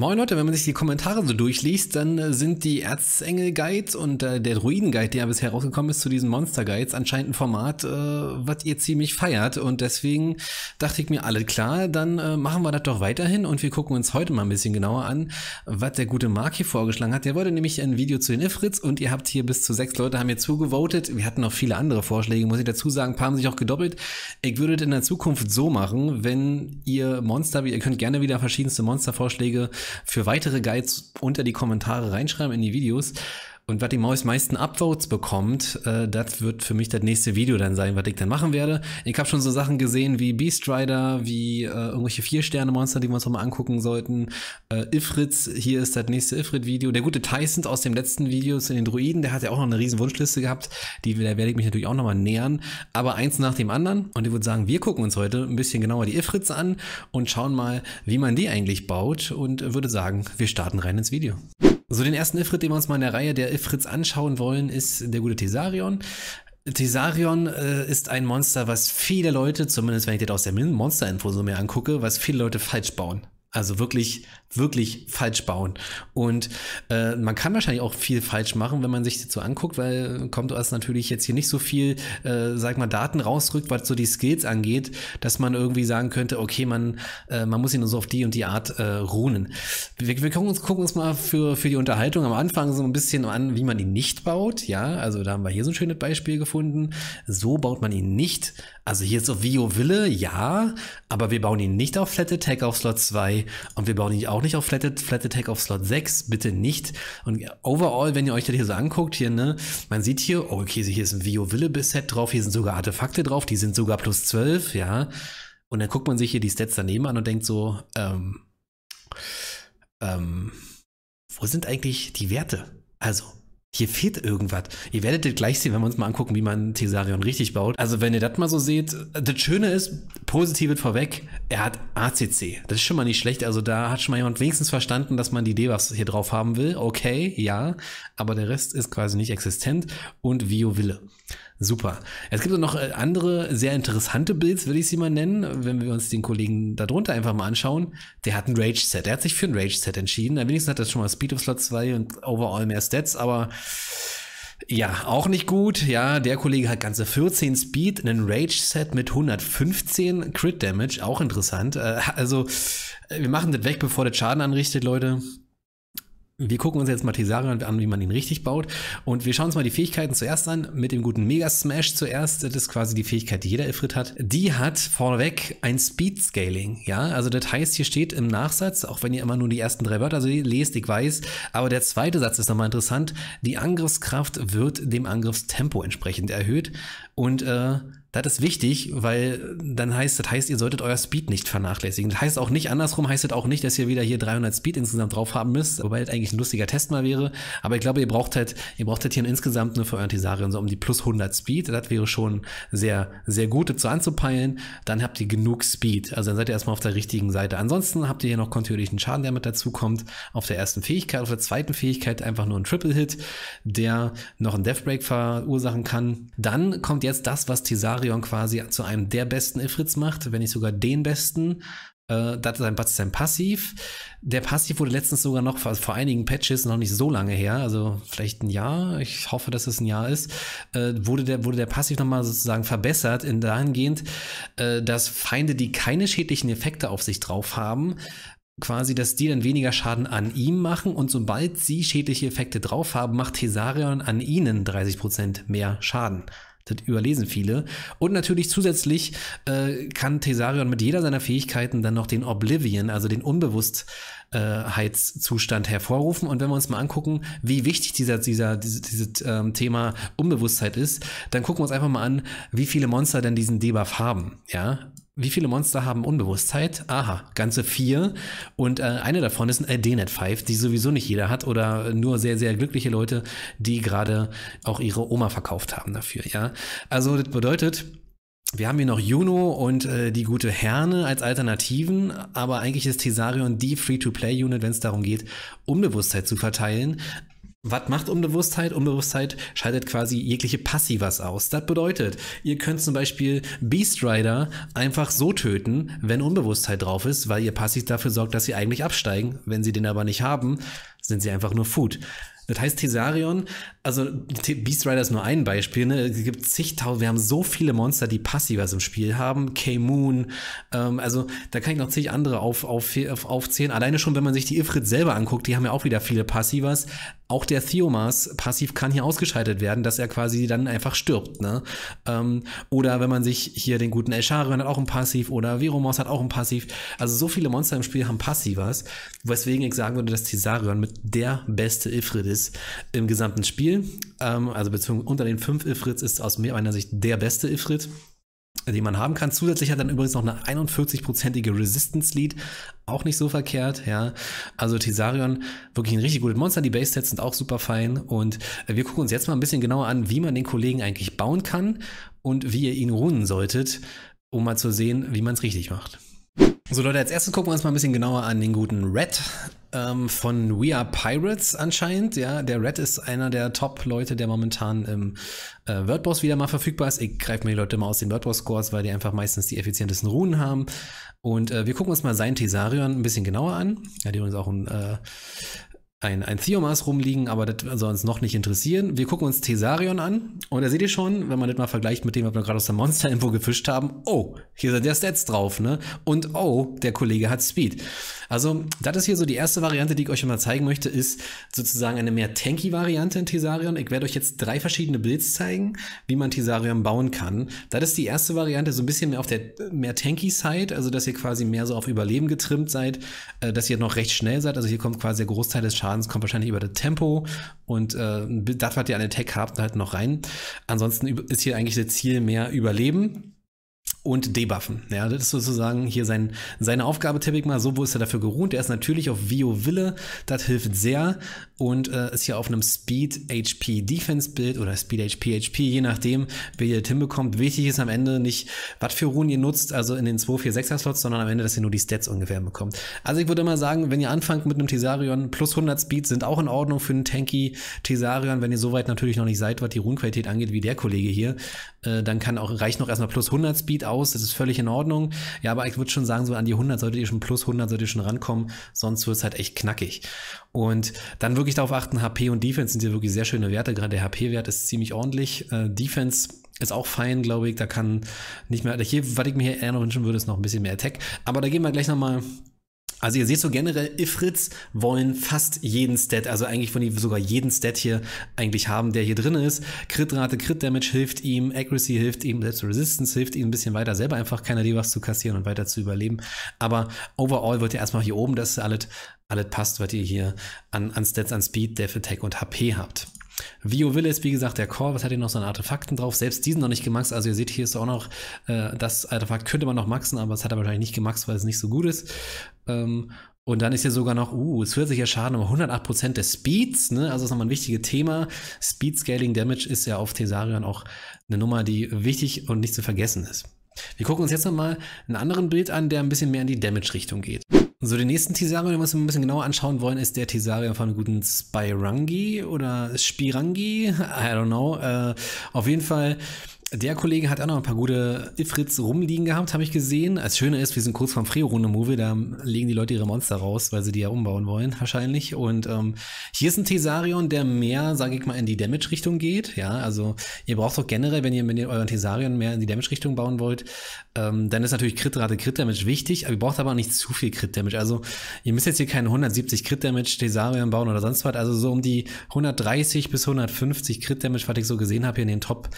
Moin Leute, wenn man sich die Kommentare so durchliest, dann äh, sind die Erzengel-Guides und äh, der Druiden-Guide, der ja bisher rausgekommen ist, zu diesen Monster-Guides anscheinend ein Format, äh, was ihr ziemlich feiert. Und deswegen dachte ich mir, alle klar, dann äh, machen wir das doch weiterhin und wir gucken uns heute mal ein bisschen genauer an, was der gute Mark hier vorgeschlagen hat. Der wollte nämlich ein Video zu den Ifrits und ihr habt hier bis zu sechs Leute haben hier zugevotet. Wir hatten noch viele andere Vorschläge, muss ich dazu sagen. Ein paar haben sich auch gedoppelt. Ich würde es in der Zukunft so machen, wenn ihr Monster, ihr könnt gerne wieder verschiedenste monster vorschläge für weitere Guides unter die Kommentare reinschreiben in die Videos. Und was die Maus meisten Upvotes bekommt, äh, das wird für mich das nächste Video dann sein, was ich dann machen werde. Ich habe schon so Sachen gesehen wie Beast Rider, wie äh, irgendwelche Vier-Sterne-Monster, die wir uns nochmal angucken sollten. Äh, Ifritz, hier ist das nächste Ifrit-Video. Der gute Tyson aus dem letzten Video zu den Druiden, der hat ja auch noch eine riesen Wunschliste gehabt. Die, der werde ich mich natürlich auch nochmal nähern. Aber eins nach dem anderen. Und ich würde sagen, wir gucken uns heute ein bisschen genauer die Ifritz an und schauen mal, wie man die eigentlich baut. Und würde sagen, wir starten rein ins Video. So, den ersten Ifrit, den wir uns mal in der Reihe der Ifrits anschauen wollen, ist der gute Tesarion. Tesarion äh, ist ein Monster, was viele Leute, zumindest wenn ich das aus der Monster-Info so mehr angucke, was viele Leute falsch bauen. Also wirklich, wirklich falsch bauen. Und äh, man kann wahrscheinlich auch viel falsch machen, wenn man sich das so anguckt, weil CompTOS natürlich jetzt hier nicht so viel, äh, sag mal, Daten rausrückt, was so die Skills angeht, dass man irgendwie sagen könnte, okay, man, äh, man muss ihn nur so auf die und die Art äh, ruhen. Wir, wir gucken, uns, gucken uns mal für, für die Unterhaltung am Anfang so ein bisschen an, wie man ihn nicht baut. Ja, also da haben wir hier so ein schönes Beispiel gefunden. So baut man ihn nicht. Also hier ist auf Vio Wille, ja, aber wir bauen ihn nicht auf Flat Attack auf Slot 2 und wir bauen ihn auch nicht auf Flat, Flatted Tech auf Slot 6, bitte nicht. Und overall, wenn ihr euch das hier so anguckt, hier, ne, man sieht hier, oh, okay, hier ist ein Vio Willebis Set drauf, hier sind sogar Artefakte drauf, die sind sogar plus 12, ja. Und dann guckt man sich hier die Stats daneben an und denkt so, ähm, ähm, wo sind eigentlich die Werte? Also, hier fehlt irgendwas. Ihr werdet das gleich sehen, wenn wir uns mal angucken, wie man Tesarion richtig baut. Also wenn ihr das mal so seht, das Schöne ist, Positives vorweg, er hat ACC. Das ist schon mal nicht schlecht. Also da hat schon mal jemand wenigstens verstanden, dass man die Debuffs hier drauf haben will. Okay, ja, aber der Rest ist quasi nicht existent und Vio Wille. Super. Es gibt noch äh, andere sehr interessante Builds, würde ich sie mal nennen, wenn wir uns den Kollegen darunter einfach mal anschauen. Der hat ein Rage-Set. Er hat sich für ein Rage-Set entschieden. Wenigstens hat er schon mal Speed of Slot 2 und overall mehr Stats, aber ja, auch nicht gut. Ja, der Kollege hat ganze 14 Speed, einen Rage-Set mit 115 Crit Damage, auch interessant. Äh, also, äh, wir machen das weg, bevor der Schaden anrichtet, Leute. Wir gucken uns jetzt mal Tesarion an, wie man ihn richtig baut. Und wir schauen uns mal die Fähigkeiten zuerst an. Mit dem guten Mega Smash zuerst. Das ist quasi die Fähigkeit, die jeder Ifrit hat. Die hat vorweg ein Speed Scaling. Ja, also das heißt, hier steht im Nachsatz, auch wenn ihr immer nur die ersten drei Wörter lest, ich weiß. Aber der zweite Satz ist nochmal interessant. Die Angriffskraft wird dem Angriffstempo entsprechend erhöht. Und äh, das ist wichtig, weil dann heißt das heißt, ihr solltet euer Speed nicht vernachlässigen. Das heißt auch nicht andersrum, heißt das auch nicht, dass ihr wieder hier 300 Speed insgesamt drauf haben müsst, wobei das eigentlich ein lustiger Test mal wäre. Aber ich glaube, ihr braucht halt, ihr braucht halt hier insgesamt nur für euren Tesarien so um die plus 100 Speed. Das wäre schon sehr, sehr gut dazu anzupeilen. Dann habt ihr genug Speed. Also dann seid ihr erstmal auf der richtigen Seite. Ansonsten habt ihr hier noch kontinuierlichen Schaden, der mit dazu kommt. Auf der ersten Fähigkeit, auf der zweiten Fähigkeit einfach nur ein Triple Hit, der noch einen Deathbreak verursachen kann. Dann kommt jetzt das, was Tesarien Flareon quasi zu einem der besten Ifrits macht, wenn nicht sogar den besten. Äh, das ist ein, das ist ein Passiv. Der Passiv wurde letztens sogar noch vor, vor, einigen Patches, noch nicht so lange her, also vielleicht ein Jahr, ich hoffe, dass es ein Jahr ist, äh, wurde, der, wurde der Passiv nochmal sozusagen verbessert, in dahingehend, äh, dass Feinde, die keine schädlichen Effekte auf sich drauf haben, quasi, dass die dann weniger Schaden an ihm machen und sobald sie schädliche Effekte drauf haben, macht Tesarion an ihnen 30% mehr Schaden. Das überlesen viele. Und natürlich zusätzlich äh, kann Thesarion mit jeder seiner Fähigkeiten dann noch den Oblivion, also den Unbewusstheitszustand hervorrufen. Und wenn wir uns mal angucken, wie wichtig dieser, dieser, dieses, dieses ähm, Thema Unbewusstheit ist, dann gucken wir uns einfach mal an, wie viele Monster denn diesen Debuff haben. Ja, wie viele Monster haben Unbewusstheit? Aha, ganze vier. Und äh, eine davon ist ein adnet 5, die sowieso nicht jeder hat oder nur sehr, sehr glückliche Leute, die gerade auch ihre Oma verkauft haben dafür. Ja, also das bedeutet, wir haben hier noch Juno und äh, die gute Herne als Alternativen, aber eigentlich ist Tesarion die Free-to-Play-Unit, wenn es darum geht, Unbewusstheit zu verteilen. Was macht Unbewusstheit? Unbewusstheit schaltet quasi jegliche Passivas aus. Das bedeutet, ihr könnt zum Beispiel Beast Rider einfach so töten, wenn Unbewusstheit drauf ist, weil ihr Passiv dafür sorgt, dass sie eigentlich absteigen. Wenn sie den aber nicht haben, sind sie einfach nur Food. Das heißt Tesarion, also Beast Rider ist nur ein Beispiel, ne? Es gibt zigtausend, wir haben so viele Monster, die Passivas im Spiel haben, K-Moon, ähm, also da kann ich noch zig andere auf, auf, auf, aufzählen. Alleine schon, wenn man sich die Ifrit selber anguckt, die haben ja auch wieder viele Passivas. Auch der Theomas passiv kann hier ausgeschaltet werden, dass er quasi dann einfach stirbt, ne? Ähm, oder wenn man sich hier den guten Elsharion hat auch ein Passiv oder Veromos hat auch ein Passiv. Also so viele Monster im Spiel haben Passivas, weswegen ich sagen würde, dass Tesarion mit der beste Ifrit ist im gesamten Spiel. Ähm, also beziehungsweise unter den fünf Ifrits ist aus meiner Sicht der beste Ifrit den man haben kann. Zusätzlich hat er dann übrigens noch eine 41-prozentige Resistance Lead. Auch nicht so verkehrt, ja. Also Tesarion, wirklich ein richtig gutes Monster. Die Base-Sets sind auch super fein. Und wir gucken uns jetzt mal ein bisschen genauer an, wie man den Kollegen eigentlich bauen kann und wie ihr ihn runden solltet, um mal zu sehen, wie man es richtig macht. So Leute, als erstes gucken wir uns mal ein bisschen genauer an den guten Red ähm, von We Are Pirates anscheinend. Ja, der Red ist einer der Top-Leute, der momentan im äh, WordBoss wieder mal verfügbar ist. Ich greife mir die Leute mal aus den WordBoss-Scores, weil die einfach meistens die effizientesten Runen haben. Und äh, wir gucken uns mal seinen Thesarion ein bisschen genauer an. Ja, die uns auch ein äh, ein, ein Thiomas rumliegen, aber das soll uns noch nicht interessieren. Wir gucken uns Tesarion an und da seht ihr schon, wenn man das mal vergleicht mit dem, was wir gerade aus der Monster-Info gefischt haben, oh, hier sind ja Stats drauf, ne? Und oh, der Kollege hat Speed. Also, das ist hier so die erste Variante, die ich euch mal zeigen möchte, ist sozusagen eine mehr tanky Variante in Tesarion. Ich werde euch jetzt drei verschiedene Builds zeigen, wie man Tesarion bauen kann. Das ist die erste Variante, so ein bisschen mehr auf der mehr tanky Side, also dass ihr quasi mehr so auf Überleben getrimmt seid, äh, dass ihr noch recht schnell seid. Also hier kommt quasi der Großteil des Schadens Schadens kommt wahrscheinlich über das Tempo und äh, das, was ihr an Attack habt, halt noch rein. Ansonsten ist hier eigentlich das Ziel mehr Überleben und debuffen. Ja, das ist sozusagen hier sein, seine Aufgabe, tippe mal. So, wo ist er dafür geruht? Er ist natürlich auf Vio Wille. Das hilft sehr. Und äh, ist hier auf einem Speed HP Defense Bild oder Speed HP HP, je nachdem, wie ihr das hinbekommt. Wichtig ist am Ende nicht, was für Runen ihr nutzt, also in den 2, 4, 6 er Slots, sondern am Ende, dass ihr nur die Stats ungefähr bekommt. Also, ich würde immer sagen, wenn ihr anfangt mit einem Tesarion, plus 100 Speed sind auch in Ordnung für einen Tanky Tesarion, wenn ihr soweit natürlich noch nicht seid, was die Runenqualität angeht, wie der Kollege hier. Äh, dann kann auch, reicht noch erstmal plus 100 Speed aus, das ist völlig in Ordnung. Ja, aber ich würde schon sagen, so an die 100 solltet ihr schon plus 100 solltet ihr schon rankommen, sonst wird es halt echt knackig. Und dann wirklich darauf achten, HP und Defense sind hier wirklich sehr schöne Werte, gerade der HP-Wert ist ziemlich ordentlich. Äh, Defense ist auch fein, glaube ich, da kann nicht mehr, hier, was ich mir hier eher noch wünschen würde, ist noch ein bisschen mehr Attack, aber da gehen wir gleich nochmal mal also ihr seht so generell, Ifrits wollen fast jeden Stat, also eigentlich von ihm sogar jeden Stat hier eigentlich haben, der hier drin ist. Crit-Rate, Crit-Damage hilft ihm, Accuracy hilft ihm, selbst Resistance hilft ihm ein bisschen weiter, selber einfach keine Debuffs zu kassieren und weiter zu überleben. Aber overall wird ihr erstmal hier oben, dass alles, alles passt, was ihr hier an, an Stats, an Speed, Death Attack und HP habt. Vio Willis, wie gesagt, der Core, was hat hier noch so an Artefakten drauf? Selbst diesen noch nicht gemaxt. Also ihr seht, hier ist auch noch, äh, das Artefakt könnte man noch maxen, aber es hat er wahrscheinlich nicht gemaxt, weil es nicht so gut ist. Ähm, und dann ist hier sogar noch, uh, es hört sich ja schaden um 108% des Speeds, ne? Also ist nochmal ein wichtiges Thema. Speed Scaling Damage ist ja auf Thesarion auch eine Nummer, die wichtig und nicht zu vergessen ist. Wir gucken uns jetzt nochmal einen anderen Bild an, der ein bisschen mehr in die Damage-Richtung geht. So, den nächsten Tesarion, den wir uns ein bisschen genauer anschauen wollen, ist der Tesarion von guten Spirangi oder Spirangi. I don't know. Äh, auf jeden Fall der Kollege hat auch noch ein paar gute Ifrits rumliegen gehabt, habe ich gesehen. Das Schöne ist, wir sind kurz vorm frio runde movie da legen die Leute ihre Monster raus, weil sie die ja umbauen wollen, wahrscheinlich. Und ähm, hier ist ein Thesarion, der mehr, sage ich mal, in die Damage-Richtung geht. Ja, also ihr braucht doch generell, wenn ihr, wenn ihr euren Thesarion mehr in die Damage-Richtung bauen wollt, ähm, dann ist natürlich Crit-Rate, Crit-Damage wichtig, aber ihr braucht aber auch nicht zu viel Crit-Damage. Also ihr müsst jetzt hier keinen 170 Crit-Damage Thesarion bauen oder sonst was. Also so um die 130 bis 150 Crit-Damage, was ich so gesehen habe hier in den Top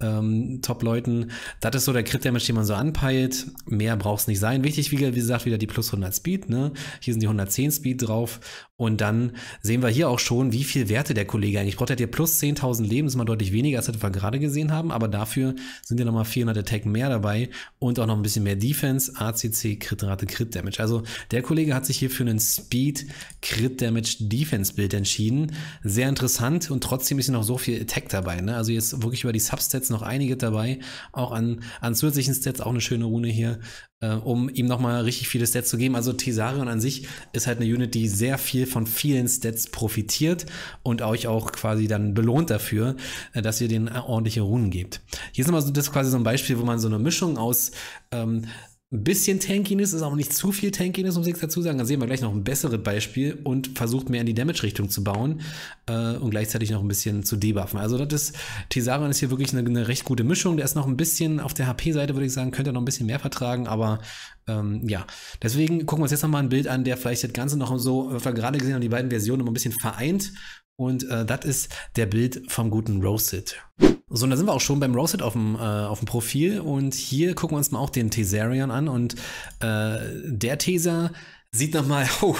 ähm, Top-Leuten. Das ist so der Crit-Damage, den man so anpeilt. Mehr braucht es nicht sein. Wichtig, wie gesagt, wieder die plus 100 Speed. Ne? Hier sind die 110 Speed drauf. Und dann sehen wir hier auch schon, wie viel Werte der Kollege eigentlich braucht. Er hat hier plus 10.000 Leben, ist mal deutlich weniger, als wir gerade gesehen haben. Aber dafür sind ja nochmal 400 Attack mehr dabei und auch noch ein bisschen mehr Defense, ACC, Crit-Rate, Crit-Damage. Also der Kollege hat sich hier für einen Speed, Crit-Damage, Defense-Bild entschieden. Sehr interessant und trotzdem ist hier noch so viel Attack dabei. Ne? Also jetzt wirklich über die Substats noch einige detailliert dabei. Auch an, an zusätzlichen Stats, auch eine schöne Rune hier, äh, um ihm nochmal richtig viele Stats zu geben. Also Tesarion an sich ist halt eine Unit, die sehr viel von vielen Stats profitiert und euch auch quasi dann belohnt dafür, äh, dass ihr denen ordentliche Runen gebt. Hier ist nochmal so, das ist quasi so ein Beispiel, wo man so eine Mischung aus ähm, ein bisschen Tankiness ist, auch nicht zu viel Tankiness, muss ich dazu sagen. Dann sehen wir gleich noch ein besseres Beispiel und versucht mehr in die Damage-Richtung zu bauen äh, und gleichzeitig noch ein bisschen zu debuffen. Also das ist, Tisaran ist hier wirklich eine, eine, recht gute Mischung. Der ist noch ein bisschen auf der HP-Seite, würde ich sagen, könnte er noch ein bisschen mehr vertragen, aber ähm, ja. Deswegen gucken wir uns jetzt nochmal ein Bild an, der vielleicht das Ganze noch so, was wir gerade gesehen haben, die beiden Versionen noch ein bisschen vereint. Und äh, das ist der Bild vom guten Roasted. So, und da sind wir auch schon beim Roset auf dem, äh, auf dem Profil. Und hier gucken wir uns mal auch den Tesarian an. Und äh, der Teser sieht nochmal, oh,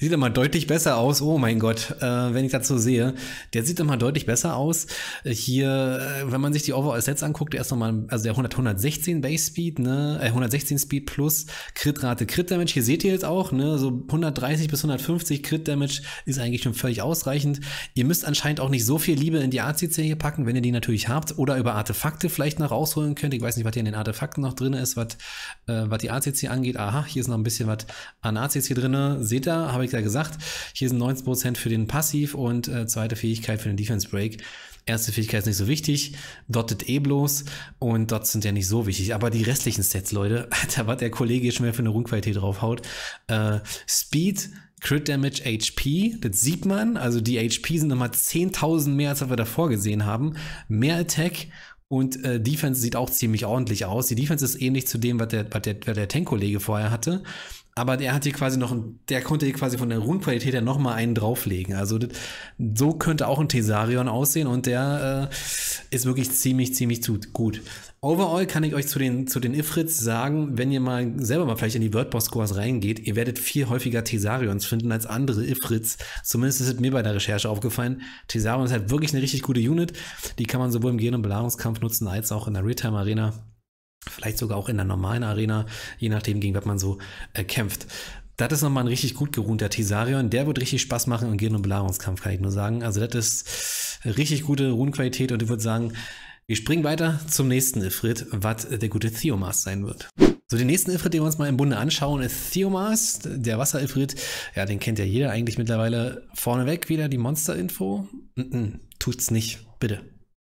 sieht nochmal deutlich besser aus. Oh mein Gott, äh, wenn ich das so sehe, der sieht nochmal deutlich besser aus. Hier, äh, wenn man sich die Overall Sets anguckt, erst nochmal, also der 100, 116 Base Speed, ne, äh, 116 Speed plus Crit-Rate, Crit Damage. Hier seht ihr jetzt auch, ne, so 130 bis 150 Crit Damage ist eigentlich schon völlig ausreichend. Ihr müsst anscheinend auch nicht so viel Liebe in die ACC hier packen, wenn ihr die natürlich habt oder über Artefakte vielleicht noch rausholen könnt. Ich weiß nicht, was hier in den Artefakten noch drin ist, was, äh, die ACC angeht. Aha, hier ist noch ein bisschen was an ACC Fazits hier drin. Seht ihr, habe ich ja gesagt, hier sind 19% für den Passiv und äh, zweite Fähigkeit für den Defense Break. Erste Fähigkeit ist nicht so wichtig, Dotted eh bloß und Dots sind ja nicht so wichtig. Aber die restlichen Sets, Leute, da war der Kollege schon mehr für eine Rundqualität draufhaut. Äh, Speed, Crit Damage, HP, das sieht man. Also die HP sind nochmal 10.000 mehr, als wir davor gesehen haben. Mehr Attack und äh, Defense sieht auch ziemlich ordentlich aus. Die Defense ist ähnlich zu dem, was der, was der, was der Tank-Kollege vorher hatte aber der hat hier quasi noch, ein, der konnte hier quasi von der Rundqualität her nochmal einen drauflegen. Also das, so könnte auch ein Tesarion aussehen und der äh, ist wirklich ziemlich, ziemlich gut. Overall kann ich euch zu den, zu den Ifrits sagen, wenn ihr mal selber mal vielleicht in die wordboss scores reingeht, ihr werdet viel häufiger Tesarions finden als andere Ifrits. Zumindest ist es mir bei der Recherche aufgefallen. Tesarion ist halt wirklich eine richtig gute Unit. Die kann man sowohl im Gehen- und Belagungskampf nutzen als auch in der Realtime-Arena. Vielleicht sogar auch in der normalen Arena, je nachdem, gegen was man so äh, kämpft. Das ist nochmal ein richtig gut geruhmter Tisarion. Der wird richtig Spaß machen und gehen um Belagerungskampf, kann ich nur sagen. Also, das ist richtig gute Runenqualität und ich würde sagen, wir springen weiter zum nächsten Ifrit, was der gute Theomas sein wird. So, den nächsten Ifrit, den wir uns mal im Bunde anschauen, ist Theomas, der Wasser-Ifrit. Ja, den kennt ja jeder eigentlich mittlerweile. Vorneweg wieder die Monster-Info. Mm -mm, tut's nicht, bitte.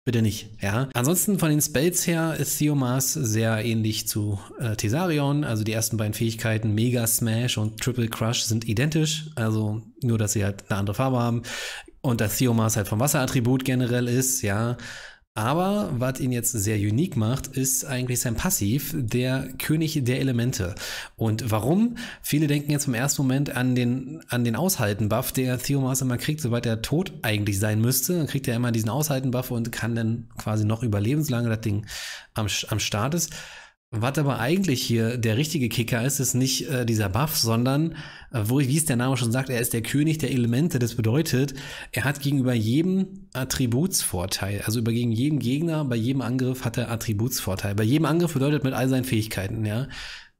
Bitte nicht, ja. Ansonsten von den Spells her ist Theomas sehr ähnlich zu äh, Tesarion. Also die ersten beiden Fähigkeiten, Mega Smash und Triple Crush, sind identisch. Also nur, dass sie halt eine andere Farbe haben. Und dass Theomas halt vom Wasserattribut generell ist, ja. Aber was ihn jetzt sehr unique macht, ist eigentlich sein Passiv, der König der Elemente. Und warum? Viele denken jetzt im ersten Moment an den, an den Aushalten-Buff, der Theomas immer kriegt, sobald er tot eigentlich sein müsste. Dann kriegt er immer diesen Aushalten-Buff und kann dann quasi noch überlebenslange das Ding am, am Start ist. Was aber eigentlich hier der richtige Kicker ist, ist nicht äh, dieser Buff, sondern, äh, wo, wie es der Name schon sagt, er ist der König der Elemente. Das bedeutet, er hat gegenüber jedem Attributsvorteil. Also über gegen jeden Gegner, bei jedem Angriff hat er Attributsvorteil. Bei jedem Angriff bedeutet mit all seinen Fähigkeiten, ja.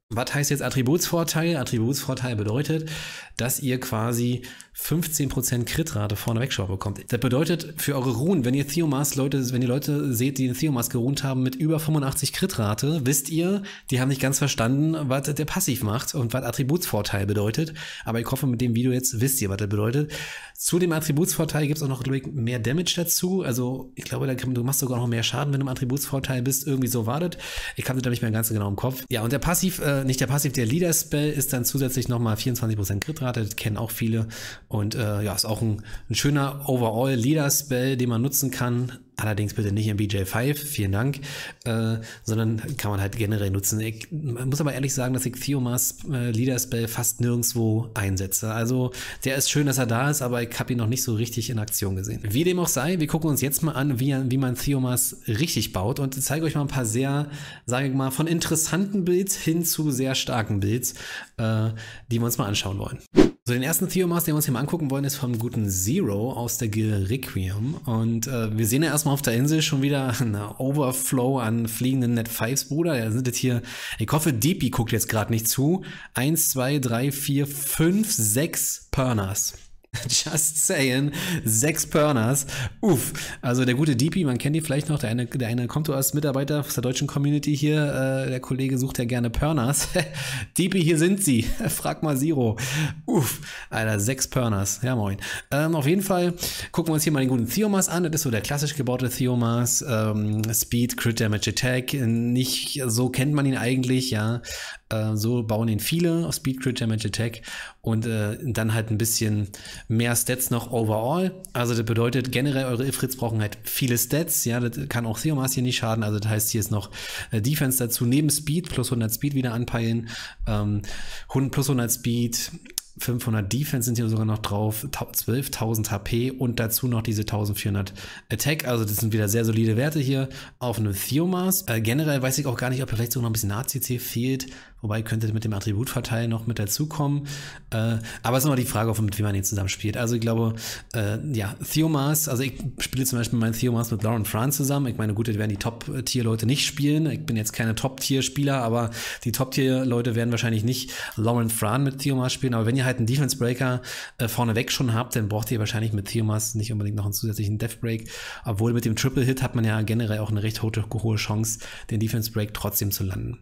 Was heißt jetzt Attributsvorteil? Attributsvorteil bedeutet, dass ihr quasi 15% Crit-Rate vorneweg schon bekommt. Das bedeutet für eure Ruhen, wenn ihr Theomas Leute, wenn ihr Leute seht, die den Theomas geruht haben mit über 85 Crit-Rate, wisst ihr, die haben nicht ganz verstanden, was der Passiv macht und was Attributsvorteil bedeutet. Aber ich hoffe, mit dem Video jetzt wisst ihr, was das bedeutet. Zu dem Attributsvorteil gibt es auch noch, glaube ich, mehr Damage dazu. Also ich glaube, da, du machst sogar noch mehr Schaden, wenn du im Attributsvorteil bist. Irgendwie so wartet. Ich kann das da nicht mehr ganz genau im Kopf. Ja, und der Passiv, äh, nicht der Passiv, der Leader-Spell ist dann zusätzlich nochmal 24% Crit-Rate. Das kennen auch viele. Und äh, ja, ist auch ein, ein schöner Overall-Leader-Spell, den man nutzen kann. Allerdings bitte nicht im BJ5, vielen Dank, äh, sondern kann man halt generell nutzen. Ich muss aber ehrlich sagen, dass ich Theomas äh, Leader Spell fast nirgendwo einsetze. Also der ist schön, dass er da ist, aber ich habe ihn noch nicht so richtig in Aktion gesehen. Wie dem auch sei, wir gucken uns jetzt mal an, wie, wie man Theomas richtig baut und zeige euch mal ein paar sehr, sage ich mal, von interessanten Builds hin zu sehr starken Builds, äh, die wir uns mal anschauen wollen. So, den ersten Theomas, den wir uns hier mal angucken wollen, ist vom guten Zero aus der Gilde Requiem. Und äh, wir sehen ja erstmal auf der Insel schon wieder einen Overflow an fliegenden Net Fives, Bruder. Da sind jetzt hier, ich hoffe, Deepy guckt jetzt gerade nicht zu. Eins, zwei, drei, vier, fünf, sechs Pernas. Just saying, sechs Pörners. Uff. Also der gute DP, man kennt ihn vielleicht noch, der eine, der eine kommt als Mitarbeiter aus der deutschen Community hier. Äh, der Kollege sucht ja gerne Pörners. DP, hier sind sie. Frag mal Zero. Uff. Alter, sechs Pörners. Ja, moin. Ähm, auf jeden Fall gucken wir uns hier mal den guten Theomas an. Das ist so der klassisch gebaute Theomas. Ähm, Speed, Crit Damage Attack. Nicht so kennt man ihn eigentlich, ja. Äh, so bauen ihn viele. auf Speed, Crit Damage Attack. Und äh, dann halt ein bisschen mehr Stats noch overall. Also das bedeutet generell, eure Ifrits brauchen halt viele Stats. Ja, das kann auch Theomas hier nicht schaden. Also das heißt, hier ist noch äh, Defense dazu, neben Speed plus 100 Speed wieder anpeilen. Ähm, plus 100 Speed, 500 Defense sind hier sogar noch drauf, 12.000 HP und dazu noch diese 1400 Attack. Also das sind wieder sehr solide Werte hier auf einem Theomas. Äh, generell weiß ich auch gar nicht, ob vielleicht sogar noch ein bisschen ACC fehlt. Wobei könnte mit dem Attributverteil noch mit dazukommen. Äh, aber es ist immer die Frage, auf, mit wem man ihn zusammenspielt. Also ich glaube, äh, ja, Theomas, also ich spiele zum Beispiel meinen Theomas mit Lauren France zusammen. Ich meine, gut, das werden die Top-Tier-Leute nicht spielen. Ich bin jetzt keine Top-Tier-Spieler, aber die Top-Tier-Leute werden wahrscheinlich nicht Lauren Fran mit Theomas spielen. Aber wenn ihr halt einen Defense Breaker äh, vorneweg schon habt, dann braucht ihr wahrscheinlich mit Theomas nicht unbedingt noch einen zusätzlichen Death Break. Obwohl mit dem Triple Hit hat man ja generell auch eine recht hohe, hohe Chance, den Defense Break trotzdem zu landen.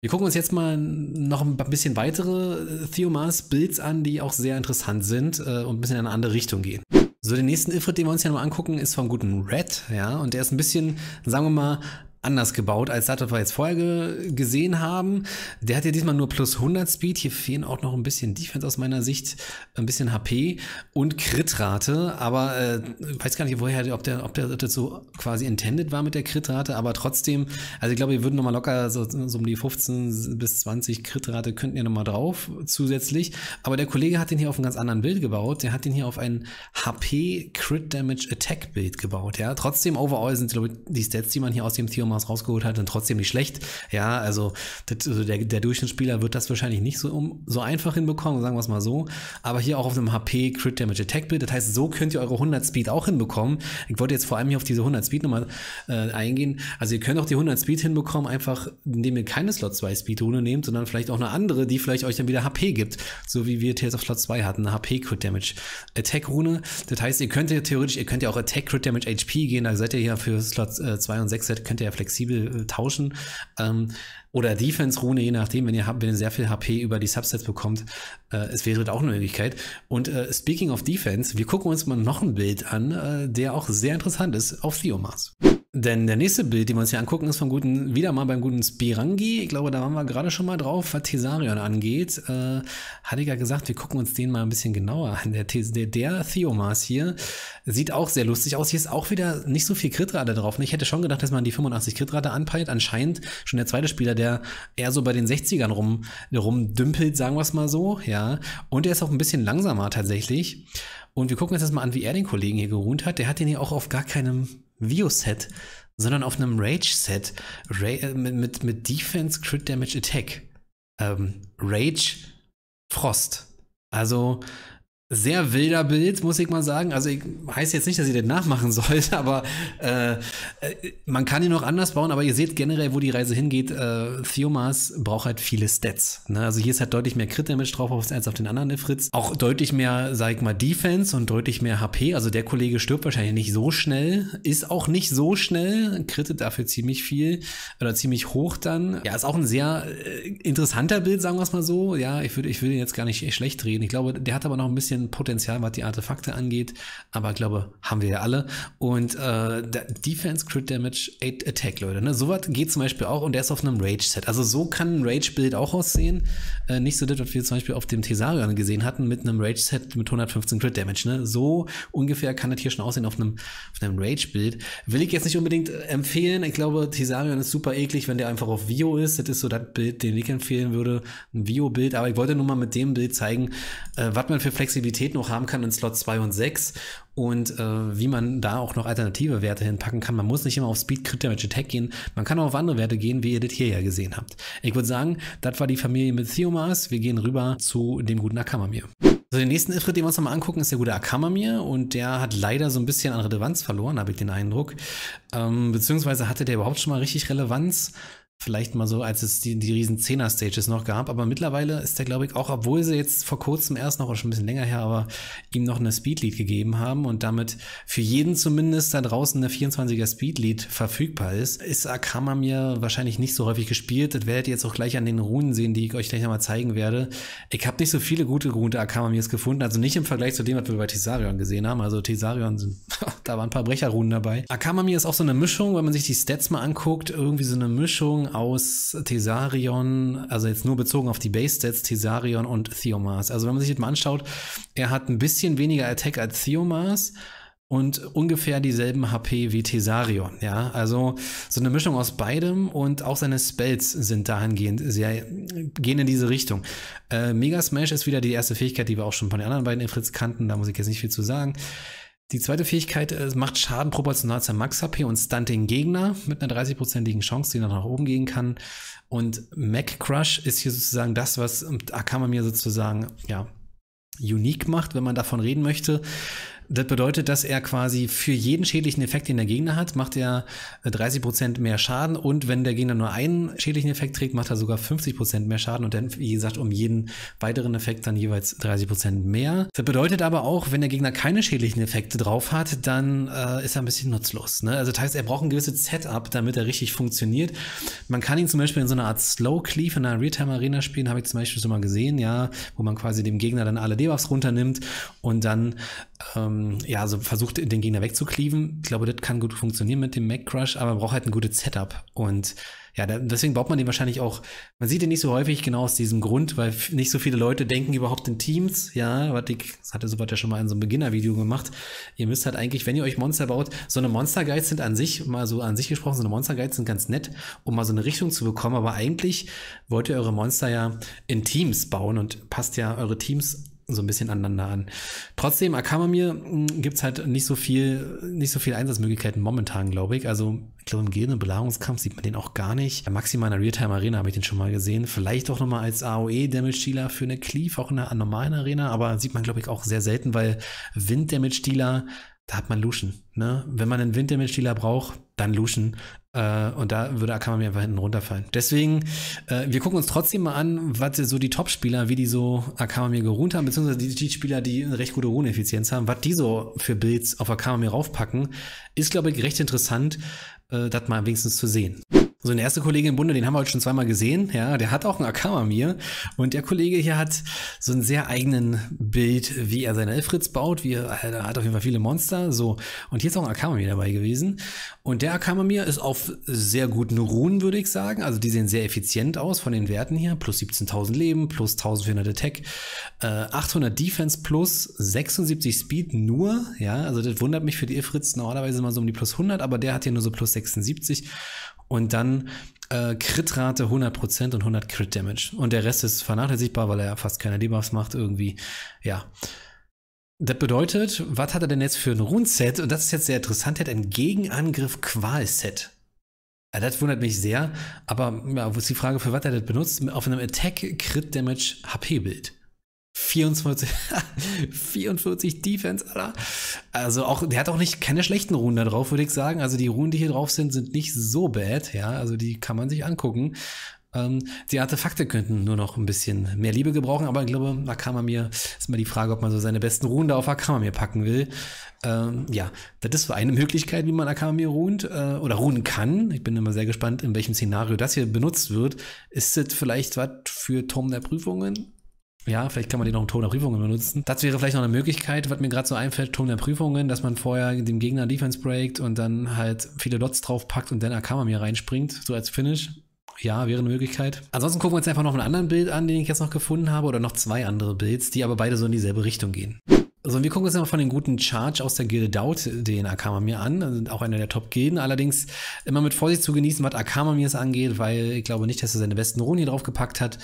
Wir gucken uns jetzt mal noch ein bisschen weitere äh, Theomas Builds an, die auch sehr interessant sind äh, und ein bisschen in eine andere Richtung gehen. So, den nächsten Ifrit, den wir uns ja noch angucken, ist vom guten Red, ja, und der ist ein bisschen, sagen wir mal, anders gebaut als das, was wir jetzt vorher ge gesehen haben. Der hat ja diesmal nur plus 100 Speed. Hier fehlen auch noch ein bisschen Defense aus meiner Sicht, ein bisschen HP und Crit-Rate. Aber äh, weiß gar nicht, woher, ob der, ob der das quasi intended war mit der Crit-Rate. Aber trotzdem, also ich glaube, wir würden nochmal locker so, so um die 15 bis 20 Crit-Rate könnten ja nochmal drauf zusätzlich. Aber der Kollege hat den hier auf einem ganz anderen Bild gebaut. Der hat den hier auf ein HP Crit Damage Attack Bild gebaut. Ja, trotzdem overall sind glaube ich, die Stats, die man hier aus dem Theorem Thomas rausgeholt hat dann trotzdem nicht schlecht. Ja, also, das, also der, der Durchschnittsspieler wird das wahrscheinlich nicht so, um, so einfach hinbekommen, sagen wir es mal so. Aber hier auch auf einem HP Crit Damage Attack Bild, Das heißt, so könnt ihr eure 100 Speed auch hinbekommen. Ich wollte jetzt vor allem hier auf diese 100 Speed nochmal äh, eingehen. Also ihr könnt auch die 100 Speed hinbekommen, einfach indem ihr keine Slot 2 Speed Rune nehmt, sondern vielleicht auch eine andere, die vielleicht euch dann wieder HP gibt. So wie wir Tales of Slot 2 hatten, eine HP Crit Damage Attack Rune. Das heißt, ihr könnt ja theoretisch, ihr könnt ja auch Attack Crit Damage HP gehen. Da seid ihr ja für Slot äh, 2 und 6 könnt ihr ja vielleicht flexibel äh, tauschen. Ähm, oder Defense-Rune, je nachdem, wenn ihr, wenn ihr sehr viel HP über die Subsets bekommt, äh, es wäre auch eine Möglichkeit. Und äh, speaking of Defense, wir gucken uns mal noch ein Bild an, äh, der auch sehr interessant ist auf Theomas. Denn der nächste Bild, den wir uns hier angucken, ist vom guten, wieder mal beim guten Spirangi. Ich glaube, da waren wir gerade schon mal drauf, was Thesarion angeht. Äh, hatte ich ja gesagt, wir gucken uns den mal ein bisschen genauer an. Der, der, der Theomas hier sieht auch sehr lustig aus. Hier ist auch wieder nicht so viel Kritrate drauf. Ich hätte schon gedacht, dass man die 85 Kritrate anpeilt. Anscheinend schon der zweite Spieler, der eher so bei den 60ern rum, rumdümpelt, sagen wir es mal so. Ja. Und er ist auch ein bisschen langsamer tatsächlich. Und wir gucken uns jetzt mal an, wie er den Kollegen hier geruht hat. Der hat den hier auch auf gar keinem Vio-Set, sondern auf einem Rage-Set Ra äh, mit, mit, mit Defense, Crit Damage, Attack. Ähm, Rage, Frost. Also sehr wilder Bild, muss ich mal sagen. Also ich heißt jetzt nicht, dass ihr den nachmachen sollt, aber äh, äh, man kann ihn noch anders bauen, aber ihr seht generell, wo die Reise hingeht. Äh, Theomas braucht halt viele Stats. Ne? Also hier ist halt deutlich mehr Crit-Damage drauf als auf den anderen, der ne, Fritz. Auch deutlich mehr, sag ich mal, Defense und deutlich mehr HP. Also der Kollege stirbt wahrscheinlich nicht so schnell, ist auch nicht so schnell, krittet dafür ziemlich viel oder ziemlich hoch dann. Ja, ist auch ein sehr äh, interessanter Bild, sagen wir es mal so. Ja, ich würde ich würd ihn jetzt gar nicht schlecht reden. Ich glaube, der hat aber noch ein bisschen bisschen Potenzial, was die Artefakte angeht, aber ich glaube, haben wir ja alle. Und äh, Defense, Crit Damage, Attack, Leute. Ne? was geht zum Beispiel auch und der ist auf einem Rage-Set. Also so kann ein Rage-Bild auch aussehen. Äh, nicht so das, was wir zum Beispiel auf dem Tesarion gesehen hatten, mit einem Rage-Set mit 115 Crit Damage. Ne? So ungefähr kann das hier schon aussehen auf einem, auf einem Rage-Bild. Will ich jetzt nicht unbedingt äh, empfehlen. Ich glaube, Tesarion ist super eklig, wenn der einfach auf Vio ist. Das ist so das Bild, den ich empfehlen würde. Ein Vio-Bild. Aber ich wollte nur mal mit dem Bild zeigen, äh, was man für Flexibilität Flexibilität noch haben kann in Slot 2 und 6 und äh, wie man da auch noch alternative Werte hinpacken kann. Man muss nicht immer auf Speed, Crit Damage, Attack gehen, man kann auch auf andere Werte gehen, wie ihr das hier ja gesehen habt. Ich würde sagen, das war die Familie mit Theomas. Wir gehen rüber zu dem guten Akamamir. So, den nächsten Ifrit, den wir uns nochmal angucken, ist der gute Akamamir und der hat leider so ein bisschen an Relevanz verloren, habe ich den Eindruck. Ähm, beziehungsweise hatte der überhaupt schon mal richtig Relevanz? Vielleicht mal so, als es die, die riesen Zehner-Stages noch gab. Aber mittlerweile ist der, glaube ich, auch, obwohl sie jetzt vor kurzem erst noch, oder schon ein bisschen länger her, aber ihm noch eine Speedlead gegeben haben und damit für jeden zumindest da draußen eine 24er Speedlead verfügbar ist, ist Akama mir wahrscheinlich nicht so häufig gespielt. Das werdet ihr jetzt auch gleich an den Runen sehen, die ich euch gleich nochmal zeigen werde. Ich habe nicht so viele gute gute Akama mir gefunden. Also nicht im Vergleich zu dem, was wir bei Tesarion gesehen haben. Also Tesarion da waren ein paar Brecherrunen dabei. Akama mir ist auch so eine Mischung, wenn man sich die Stats mal anguckt, irgendwie so eine Mischung aus Thesarion, also jetzt nur bezogen auf die Base-Stats, Thesarion und Theomas. Also wenn man sich jetzt mal anschaut, er hat ein bisschen weniger Attack als Theomas und ungefähr dieselben HP wie Thesarion. ja. Also so eine Mischung aus beidem und auch seine Spells sind dahingehend sehr, gehen in diese Richtung. Äh, Mega Smash ist wieder die erste Fähigkeit, die wir auch schon von den anderen beiden Efrits kannten, da muss ich jetzt nicht viel zu sagen. Die zweite Fähigkeit äh, macht Schaden proportional zur Max-HP und stunt den Gegner mit einer 30%igen Chance, die noch nach oben gehen kann. Und Mac Crush ist hier sozusagen das, was Akama mir sozusagen, ja, unique macht, wenn man davon reden möchte. Das bedeutet, dass er quasi für jeden schädlichen Effekt, den der Gegner hat, macht er 30% äh, mehr Schaden und wenn der Gegner nur einen schädlichen Effekt trägt, macht er sogar 50% mehr Schaden und dann, wie gesagt, um jeden weiteren Effekt dann jeweils 30% mehr. Das bedeutet aber auch, wenn der Gegner keine schädlichen Effekte drauf hat, dann äh, ist er ein bisschen nutzlos. Ne? Also das heißt, er braucht ein gewisses Setup, damit er richtig funktioniert. Man kann ihn zum Beispiel in so einer Art Slow Cleave in einer Realtime Arena spielen, habe ich zum Beispiel schon mal gesehen, ja, wo man quasi dem Gegner dann alle Debuffs runternimmt und dann ähm, ähm, ja, so versucht, den Gegner wegzuklieben. Ich glaube, das kann gut funktionieren mit dem Mac Crush, aber man braucht halt ein gutes Setup. Und ja, deswegen baut man den wahrscheinlich auch, man sieht den nicht so häufig genau aus diesem Grund, weil nicht so viele Leute denken überhaupt in Teams. Ja, was ich, das hatte Sobert ja schon mal in so einem Beginner-Video gemacht. Ihr müsst halt eigentlich, wenn ihr euch Monster baut, so eine Monster Guides sind an sich, mal so an sich gesprochen, so eine Monster Guides sind ganz nett, um mal so eine Richtung zu bekommen. Aber eigentlich wollt ihr eure Monster ja in Teams bauen und passt ja eure Teams so ein bisschen aneinander an. Trotzdem, Akamamir hm, gibt es halt nicht so viel, nicht so viel Einsatzmöglichkeiten momentan, glaube ich. Also, ich glaube, im gehenden Belagerungskampf sieht man den auch gar nicht. Äh, maximal in der Realtime Arena habe ich den schon mal gesehen. Vielleicht auch nochmal als AOE-Damage-Dealer für eine Cleave, auch in einer normalen Arena, aber sieht man, glaube ich, auch sehr selten, weil Wind-Damage-Dealer da hat man Luschen. Ne? Wenn man einen Wind-Damage-Dealer braucht, dann Luschen. Äh, und da würde Akamami einfach hinten runterfallen. Deswegen, äh, wir gucken uns trotzdem mal an, was so die Top-Spieler, wie die so Akamami geruht haben, beziehungsweise die, die Spieler, die eine recht gute Runeffizienz haben, was die so für Builds auf Akamami raufpacken, ist, glaube ich, recht interessant, äh, das mal wenigstens zu sehen. So also eine erste Kollege im Bunde, den haben wir heute schon zweimal gesehen, ja, der hat auch einen Akamamir und der Kollege hier hat so einen sehr eigenen Bild, wie er seine Elfritz baut, wie er, er hat auf jeden Fall viele Monster, so. Und hier ist auch ein Akamamir dabei gewesen und der Akamamir ist auf sehr guten Runen, würde ich sagen, also die sehen sehr effizient aus von den Werten hier, plus 17.000 Leben, plus 1400 Attack, äh, 800 Defense plus 76 Speed nur, ja, also das wundert mich für die Elfritz normalerweise mal so um die plus 100, aber der hat hier nur so plus 76 und dann äh, Crit-Rate 100% und 100 Crit-Damage. Und der Rest ist vernachlässigbar, weil er fast keine Debuffs macht irgendwie. Ja. Das bedeutet, was hat er denn jetzt für ein Runset? Und das ist jetzt sehr interessant, er hat ein Gegenangriff Qual-Set. Ja, das wundert mich sehr, aber ja, wo ist die Frage, für was er das benutzt? Auf einem Attack Crit Damage HP Bild. 24, 44 Defense, Alter. Also auch, der hat auch nicht keine schlechten Runen da drauf, würde ich sagen. Also die Runen, die hier drauf sind, sind nicht so bad, ja. Also die kann man sich angucken. Ähm, die Artefakte könnten nur noch ein bisschen mehr Liebe gebrauchen, aber ich glaube, Akama mir, ist mal die Frage, ob man so seine besten Runen da auf Akamamir packen will. Ähm, ja, das ist so eine Möglichkeit, wie man Akama mir äh, oder ruhen kann. Ich bin immer sehr gespannt, in welchem Szenario das hier benutzt wird. Ist das vielleicht was für Tom der Prüfungen? Ja, vielleicht kann man den auch im Ton der Prüfungen benutzen. Das wäre vielleicht noch eine Möglichkeit, was mir gerade so einfällt, Ton der Prüfungen, dass man vorher dem Gegner Defense breakt und dann halt viele Dots draufpackt und dann Akama mir reinspringt, so als Finish. Ja, wäre eine Möglichkeit. Ansonsten gucken wir uns einfach noch einen anderen Bild an, den ich jetzt noch gefunden habe, oder noch zwei andere Bilds, die aber beide so in dieselbe Richtung gehen. Also wir gucken uns einfach von den guten Charge aus der Gilde Doubt den Akama mir an, also auch einer der Top-Gilden. Allerdings immer mit Vorsicht zu genießen, was Akama mir es angeht, weil ich glaube nicht, dass er seine besten Runen hier drauf hat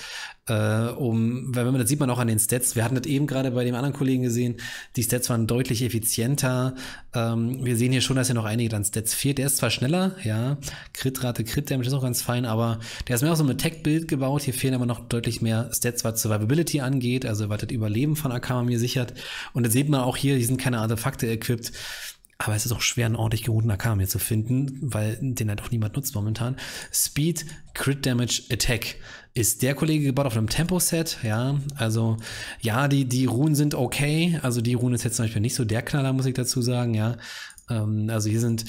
äh, um, weil wenn man das sieht man auch an den Stats, wir hatten das eben gerade bei dem anderen Kollegen gesehen, die Stats waren deutlich effizienter. Ähm, wir sehen hier schon, dass hier noch einige dann Stats fehlt. Der ist zwar schneller, ja, Crit-Rate, Crit Damage ist auch ganz fein, aber der ist mehr auch so mit Tech-Bild gebaut. Hier fehlen aber noch deutlich mehr Stats, was Survivability angeht, also was das Überleben von Akama mir sichert. Und das sieht man auch hier, hier sind keine Artefakte equipped. Aber es ist auch schwer, einen ordentlich geruhten Akame zu finden, weil den halt auch niemand nutzt momentan. Speed, Crit Damage, Attack ist der Kollege gebaut auf einem Temposet, ja. Also, ja, die, die Runen sind okay. Also, die Rune ist jetzt zum Beispiel nicht so der Knaller, muss ich dazu sagen, ja. Ähm, also, hier sind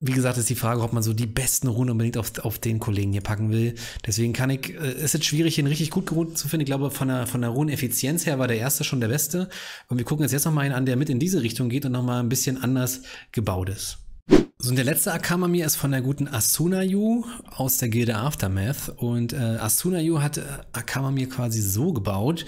wie gesagt, ist die Frage, ob man so die besten Runen unbedingt auf, auf den Kollegen hier packen will. Deswegen kann ich, äh, es ist schwierig, den richtig gut gerunden zu finden. Ich glaube, von der, von der Rundeneffizienz her war der erste schon der beste. Und wir gucken jetzt, jetzt nochmal einen an, der mit in diese Richtung geht und nochmal ein bisschen anders gebaut ist. So, und der letzte Akamami ist von der guten Asunayu aus der Gilde Aftermath. Und äh, Asunayu hat äh, Akamami quasi so gebaut.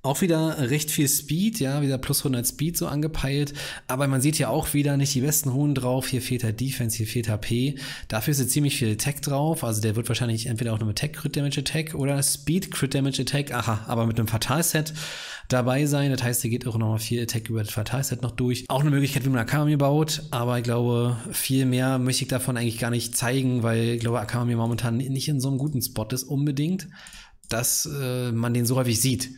Auch wieder recht viel Speed, ja, wieder plus 100 Speed so angepeilt. Aber man sieht ja auch wieder nicht die besten Hohen drauf. Hier fehlt halt Defense, hier fehlt HP. Dafür ist jetzt ziemlich viel Attack drauf. Also der wird wahrscheinlich entweder auch nur mit Attack Crit Damage Attack oder Speed Crit Damage Attack. Aha, aber mit einem Fatal Set dabei sein. Das heißt, hier geht auch nochmal viel Attack über das Fatalset noch durch. Auch eine Möglichkeit, wie man Akami baut, aber ich glaube, viel mehr möchte ich davon eigentlich gar nicht zeigen, weil ich glaube, Akami momentan nicht in so einem guten Spot ist unbedingt, dass äh, man den so häufig sieht.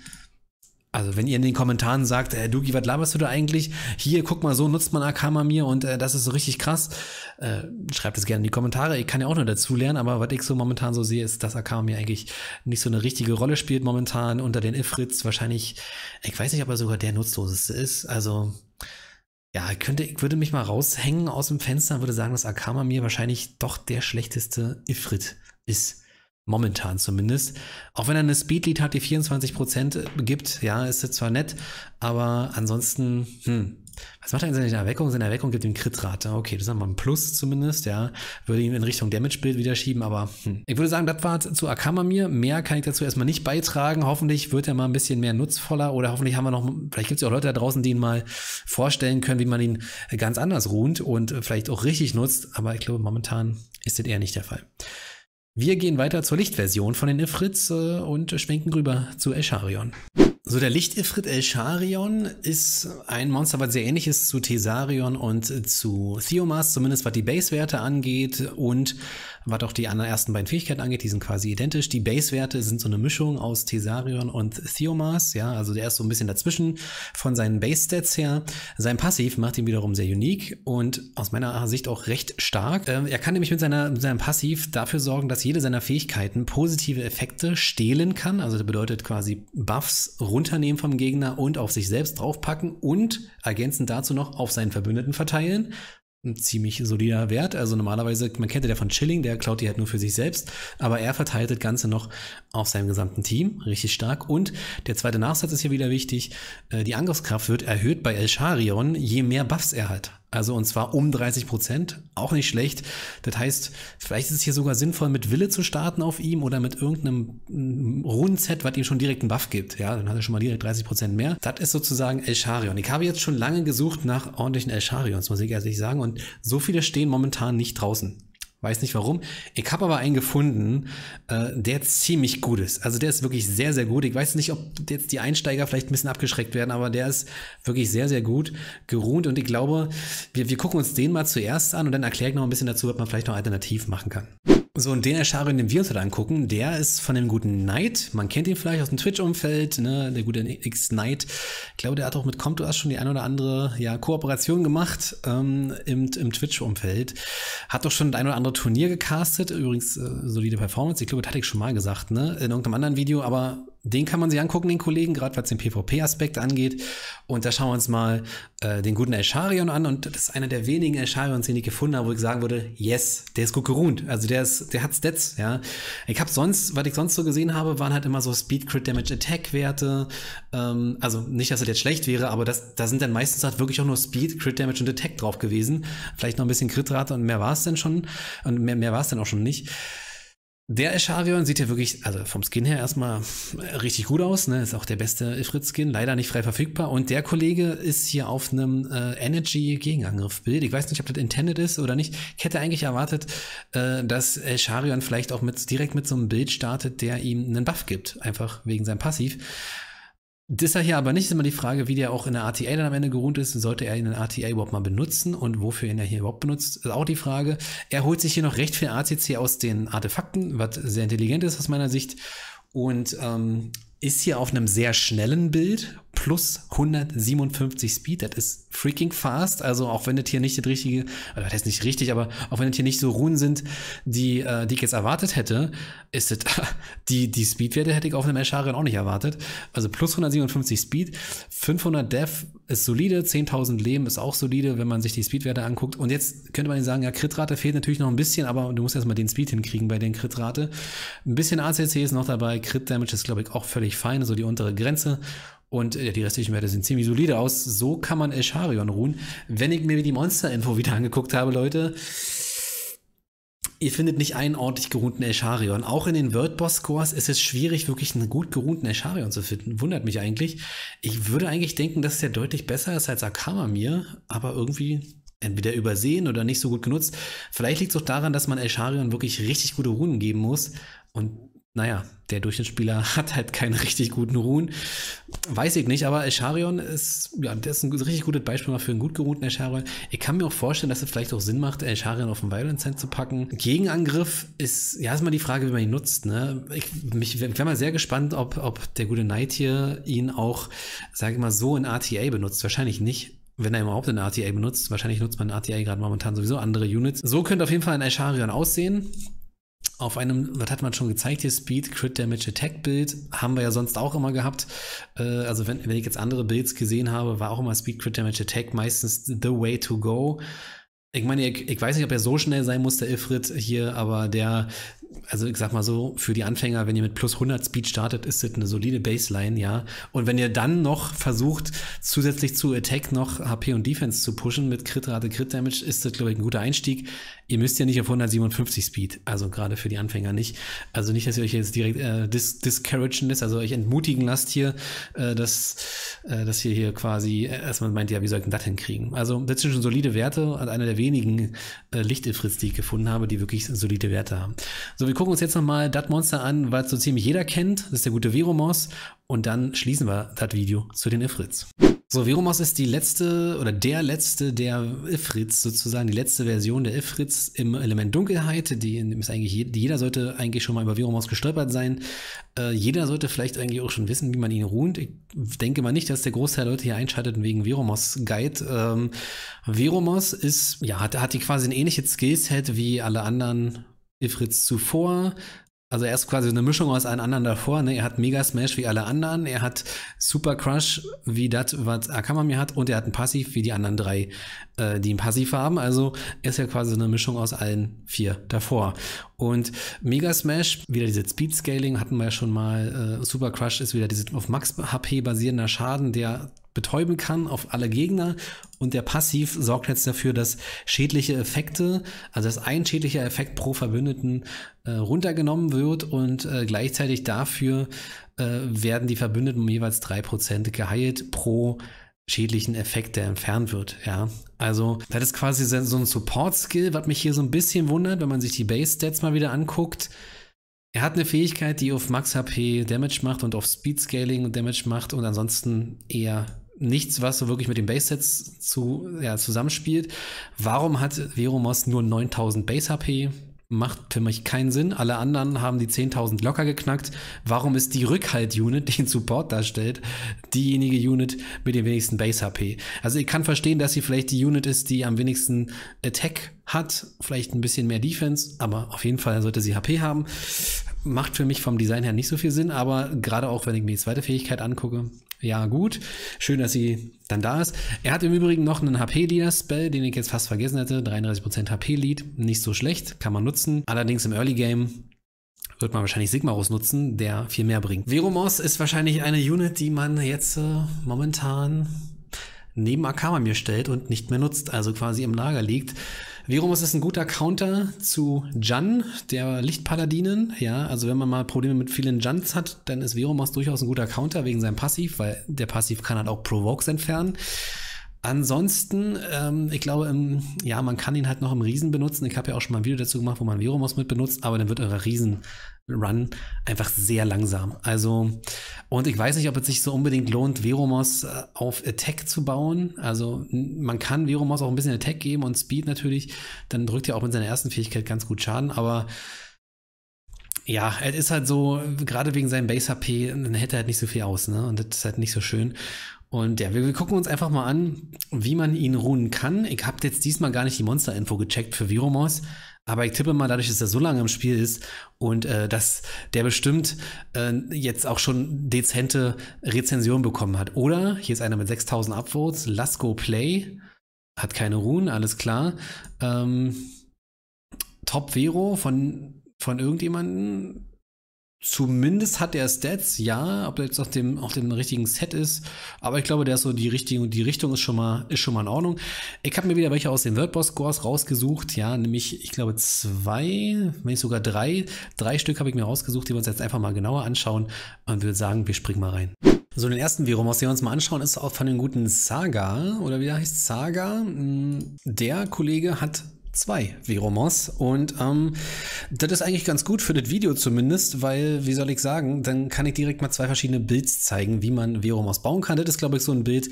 Also wenn ihr in den Kommentaren sagt, äh, Dugi, was laberst du da eigentlich? Hier, guck mal, so nutzt man Akama mir und äh, das ist so richtig krass. Äh, schreibt es gerne in die Kommentare. Ich kann ja auch nur dazu lernen, aber was ich so momentan so sehe, ist, dass Akama mir eigentlich nicht so eine richtige Rolle spielt momentan unter den Ifrits. Wahrscheinlich, ich weiß nicht, ob er sogar der nutzloseste ist. Also ja, könnte, ich würde mich mal raushängen aus dem Fenster und würde sagen, dass Akama mir wahrscheinlich doch der schlechteste Ifrit ist. Momentan zumindest. Auch wenn er eine Speedlead hat, die 24% gibt, ja, ist das zwar nett, aber ansonsten, hm, was macht er in seiner Erweckung? Seine Erweckung gibt ihm Crit-Rate. Okay, das ist mal ein Plus zumindest, ja. Würde ihn in Richtung Damage-Bild wieder schieben, aber hm. Ich würde sagen, das war zu Akamamir. Mehr kann ich dazu erstmal nicht beitragen. Hoffentlich wird er mal ein bisschen mehr nutzvoller oder hoffentlich haben wir noch, vielleicht gibt es ja auch Leute da draußen, die ihn mal vorstellen können, wie man ihn ganz anders ruht und vielleicht auch richtig nutzt, aber ich glaube, momentan ist das eher nicht der Fall. Wir gehen weiter zur Lichtversion von den Ifrits äh, und schwenken rüber zu Elsharion. So, der Licht-Ifrit Elsharion ist ein Monster, was sehr ähnlich ist zu Tesarion und zu Theomas, zumindest was die Basewerte angeht und was auch die anderen ersten beiden Fähigkeiten angeht, die sind quasi identisch. Die Base-Werte sind so eine Mischung aus Tesarion und Theomas, ja, also der ist so ein bisschen dazwischen von seinen Base-Stats her. Sein Passiv macht ihn wiederum sehr unique und aus meiner Sicht auch recht stark. Ähm, er kann nämlich mit, seiner, mit seinem Passiv dafür sorgen, dass jede seiner Fähigkeiten positive Effekte stehlen kann, also das bedeutet quasi Buffs runternehmen vom Gegner und auf sich selbst draufpacken und ergänzend dazu noch auf seinen Verbündeten verteilen ein ziemlich solider Wert. Also normalerweise, man kennt ja der von Chilling, der klaut die halt nur für sich selbst, aber er verteilt das Ganze noch auf seinem gesamten Team, richtig stark. Und der zweite Nachsatz ist hier wieder wichtig, äh, die Angriffskraft wird erhöht bei El Sharion, je mehr Buffs er hat. Also und zwar um 30 Prozent, auch nicht schlecht. Das heißt, vielleicht ist es hier sogar sinnvoll, mit Wille zu starten auf ihm oder mit irgendeinem mm, Rundenset, was ihm schon direkt einen Buff gibt. Ja, dann hat er schon mal direkt 30 Prozent mehr. Das ist sozusagen El Ich habe jetzt schon lange gesucht nach ordentlichen El muss ich ehrlich sagen. Und so viele stehen momentan nicht draußen. Weiß nicht warum. Ich habe aber einen gefunden, äh, der ziemlich gut ist. Also der ist wirklich sehr, sehr gut. Ich weiß nicht, ob jetzt die Einsteiger vielleicht ein bisschen abgeschreckt werden, aber der ist wirklich sehr, sehr gut geruht. Und ich glaube, wir, wir gucken uns den mal zuerst an und dann erkläre ich noch ein bisschen dazu, was man vielleicht noch alternativ machen kann. So, und den Escharin, den wir uns heute angucken, der ist von dem guten Knight. Man kennt ihn vielleicht aus dem Twitch-Umfeld, ne? Der gute X-Knight. Ich glaube, der hat auch mit Comtoas schon die ein oder andere ja, Kooperation gemacht ähm, im, im Twitch-Umfeld. Hat doch schon ein oder andere Turnier gecastet. Übrigens, äh, solide Performance. Ich glaube, das hatte ich schon mal gesagt, ne? In irgendeinem anderen Video, aber den kann man sich angucken, den Kollegen, gerade was den PvP-Aspekt angeht. Und da schauen wir uns mal äh, den guten Elsharion an. Und das ist einer der wenigen Elsharions, den ich gefunden habe, wo ich sagen würde, yes, der ist gut geruht. Also der ist, der hat Stats, ja. Ich habe sonst, was ich sonst so gesehen habe, waren halt immer so Speed, Crit, Damage, Attack-Werte. Ähm, also nicht, dass das jetzt schlecht wäre, aber das, da sind dann meistens halt wirklich auch nur Speed, Crit, Damage und Attack drauf gewesen. Vielleicht noch ein bisschen Crit-Rate und mehr war es denn schon. Und mehr, mehr war es dann auch schon nicht. Der Echarion sieht ja wirklich, also vom Skin her erstmal richtig gut aus, ne? Ist auch der beste Ifrit-Skin, leider nicht frei verfügbar. Und der Kollege ist hier auf einem äh, Energy-Gegenangriff-Bild. Ich weiß nicht, ob das intended ist oder nicht. Ich hätte eigentlich erwartet, äh, dass Echarion vielleicht auch mit, direkt mit so einem Bild startet, der ihm einen Buff gibt. Einfach wegen seinem Passiv. Das ist er hier aber nicht. immer die Frage, wie der auch in der RTA dann am Ende geruht ist. Sollte er ihn in der RTA überhaupt mal benutzen und wofür ihn er hier überhaupt benutzt, ist auch die Frage. Er holt sich hier noch recht viel ACC aus den Artefakten, was sehr intelligent ist aus meiner Sicht. Und ähm, ist hier auf einem sehr schnellen Bild, plus 157 Speed. Das ist freaking fast. Also auch wenn das hier nicht das richtige, oder das ist nicht richtig, aber auch wenn das hier nicht so Ruhen sind, die, äh, die ich jetzt erwartet hätte, ist das, die, die Speedwerte hätte ich auf einem Escharion auch nicht erwartet. Also plus 157 Speed, 500 Def ist solide, 10.000 Leben ist auch solide, wenn man sich die Speedwerte anguckt. Und jetzt könnte man sagen, ja, Kritrate fehlt natürlich noch ein bisschen, aber du musst erstmal den Speed hinkriegen bei den Kritrate. Ein bisschen ACC ist noch dabei, Crit Damage ist glaube ich auch völlig fein, so die untere Grenze. Und äh, die restlichen Werte sehen ziemlich solide aus. So kann man Elsharion ruhen. Wenn ich mir die Monster-Info wieder angeguckt habe, Leute, ihr findet nicht einen ordentlich geruhten Elsharion. Auch in den World Boss Scores ist es schwierig, wirklich einen gut geruhten Elsharion zu finden. Wundert mich eigentlich. Ich würde eigentlich denken, dass der deutlich besser ist als Akama mir, aber irgendwie entweder übersehen oder nicht so gut genutzt. Vielleicht liegt es auch daran, dass man Elsharion wirklich richtig gute Runen geben muss und naja, der Durchschnittsspieler hat halt keine richtig guten Ruhen. Weiß ich nicht, aber Echarion ist, ja, der ist ein richtig gutes Beispiel mal für einen gut geruhten Echarion. Ich kann mir auch vorstellen, dass es vielleicht auch Sinn macht, Echarion auf den Violent Hand zu packen. Gegenangriff ist, ja, ist mal die Frage, wie man ihn nutzt, ne? Ich, mich, ich wäre mal sehr gespannt, ob, ob der gute Knight hier ihn auch, sage ich mal, so in RTA benutzt. Wahrscheinlich nicht wenn er überhaupt eine RTA benutzt. Wahrscheinlich nutzt man RTA gerade momentan sowieso andere Units. So könnte auf jeden Fall ein Aisharion aussehen auf einem, was hat man schon gezeigt hier, Speed Crit Damage Attack Bild, haben wir ja sonst auch immer gehabt. Äh, also wenn, wenn ich jetzt andere Builds gesehen habe, war auch immer Speed Crit Damage Attack meistens the way to go. Ich meine, ich, ich weiß nicht, ob er so schnell sein muss, der Ifrit hier, aber der, also ich sag mal so, für die Anfänger, wenn ihr mit plus 100 Speed startet, ist das eine solide Baseline, ja. Und wenn ihr dann noch versucht, zusätzlich zu Attack noch HP und Defense zu pushen mit Crit-Rate, Crit Damage, ist das, glaube ich, ein guter Einstieg. Ihr müsst ja nicht auf 157 Speed, also gerade für die Anfänger nicht. Also nicht, dass ihr euch jetzt direkt äh, dis discouragen lässt, also euch entmutigen lasst hier, äh, dass, äh, dass ihr hier quasi äh, erstmal meint, ja, wie soll ich denn das hinkriegen? Also das sind schon solide Werte und einer der wenigen äh, Lichtefritz, die ich gefunden habe, die wirklich solide Werte haben. So, so, wir gucken uns jetzt nochmal das Monster an, was so ziemlich jeder kennt. Das ist der gute Veromos. Und dann schließen wir das Video zu den Ifrits. So, Veromos ist die letzte oder der letzte der Ifrits sozusagen, die letzte Version der Ifrits im Element Dunkelheit. Die ist eigentlich, jeder sollte eigentlich schon mal über Veromos gestolpert sein. Äh, jeder sollte vielleicht eigentlich auch schon wissen, wie man ihn ruht. Ich denke mal nicht, dass der Großteil der Leute hier einschaltet wegen Veromos Guide. Ähm, Veromos ist, ja, hat, hat die quasi ein ähnliches Skillset wie alle anderen Ifritz zuvor. Also er ist quasi eine Mischung aus allen anderen davor. Ne? Er hat Mega Smash wie alle anderen, er hat Super Crush wie das, was Akamami hat, und er hat ein Passiv wie die anderen drei, äh, die ein Passiv haben. Also er ist ja quasi eine Mischung aus allen vier davor. Und Mega Smash, wieder diese Speed Scaling hatten wir ja schon mal. Äh, Super Crush ist wieder dieses auf Max HP basierender Schaden, der betäuben kann auf alle Gegner und der Passiv sorgt jetzt dafür, dass schädliche Effekte, also dass ein schädlicher Effekt pro Verbündeten äh, runtergenommen wird und äh, gleichzeitig dafür äh, werden die Verbündeten um jeweils 3% geheilt pro schädlichen Effekt, der entfernt wird. Ja, also das ist quasi so ein Support-Skill, was mich hier so ein bisschen wundert, wenn man sich die Base-Stats mal wieder anguckt. Er hat eine Fähigkeit, die auf Max HP Damage macht und auf Speed Scaling Damage macht und ansonsten eher nichts, was so wirklich mit den Base-Sets zu, ja, zusammenspielt. Warum hat Veromos nur 9000 Base-HP? Macht für mich keinen Sinn. Alle anderen haben die 10.000 locker geknackt. Warum ist die Rückhalt-Unit, die den Support darstellt, diejenige Unit mit dem wenigsten Base-HP? Also ich kann verstehen, dass sie vielleicht die Unit ist, die am wenigsten Attack hat, vielleicht ein bisschen mehr Defense, aber auf jeden Fall sollte sie HP haben. Macht für mich vom Design her nicht so viel Sinn, aber gerade auch, wenn ich mir die zweite Fähigkeit angucke, ja, gut. Schön, dass sie dann da ist. Er hat im Übrigen noch einen HP-Leader-Spell, den ich jetzt fast vergessen hätte. 33% HP-Lead. Nicht so schlecht. Kann man nutzen. Allerdings im Early-Game wird man wahrscheinlich Sigmarus nutzen, der viel mehr bringt. Veromos ist wahrscheinlich eine Unit, die man jetzt äh, momentan neben Akama mir stellt und nicht mehr nutzt, also quasi im Lager liegt. Verus ist ein guter Counter zu Jan, der Lichtpaladinen. Ja, also wenn man mal Probleme mit vielen Jans hat, dann ist Verus durchaus ein guter Counter wegen seinem Passiv, weil der Passiv kann halt auch Provokes entfernen. Ansonsten, ähm, ich glaube, im, ja, man kann ihn halt noch im Riesen benutzen. Ich habe ja auch schon mal ein Video dazu gemacht, wo man Veromos mit benutzt, aber dann wird euer Riesen-Run einfach sehr langsam. Also, und ich weiß nicht, ob es sich so unbedingt lohnt, Veromos äh, auf Attack zu bauen. Also, man kann Veromos auch ein bisschen Attack geben und Speed natürlich. Dann drückt er auch mit seiner ersten Fähigkeit ganz gut Schaden, aber ja, es ist halt so, gerade wegen seinem Base-HP, dann hätte er halt nicht so viel aus, ne? Und das ist halt nicht so schön. Und ja, wir, wir, gucken uns einfach mal an, wie man ihn ruhen kann. Ich habe jetzt diesmal gar nicht die Monster-Info gecheckt für Viromos, aber ich tippe mal, dadurch, dass er so lange im Spiel ist und äh, dass der bestimmt äh, jetzt auch schon dezente Rezensionen bekommen hat. Oder, hier ist einer mit 6000 Upvotes, Lasco Play, hat keine Ruhen, alles klar. Ähm, Top Vero von, von irgendjemandem, Zumindest hat er Stats, ja, ob er jetzt auf dem, auf dem richtigen Set ist. Aber ich glaube, der ist so die richtige und die Richtung ist schon mal, ist schon mal in Ordnung. Ich habe mir wieder welche aus den wordboss scores rausgesucht. Ja, nämlich, ich glaube, zwei, wenn nicht sogar drei. Drei Stück habe ich mir rausgesucht, die wir uns jetzt einfach mal genauer anschauen. Und würde sagen, wir springen mal rein. So, den ersten Viromos, den wir uns mal anschauen, ist auch von dem guten Saga, oder wie der heißt Saga. Hm, der Kollege hat zwei v Und ähm, das ist eigentlich ganz gut für das Video zumindest, weil, wie soll ich sagen, dann kann ich direkt mal zwei verschiedene Builds zeigen, wie man v bauen kann. Das ist, glaube ich, so ein Bild,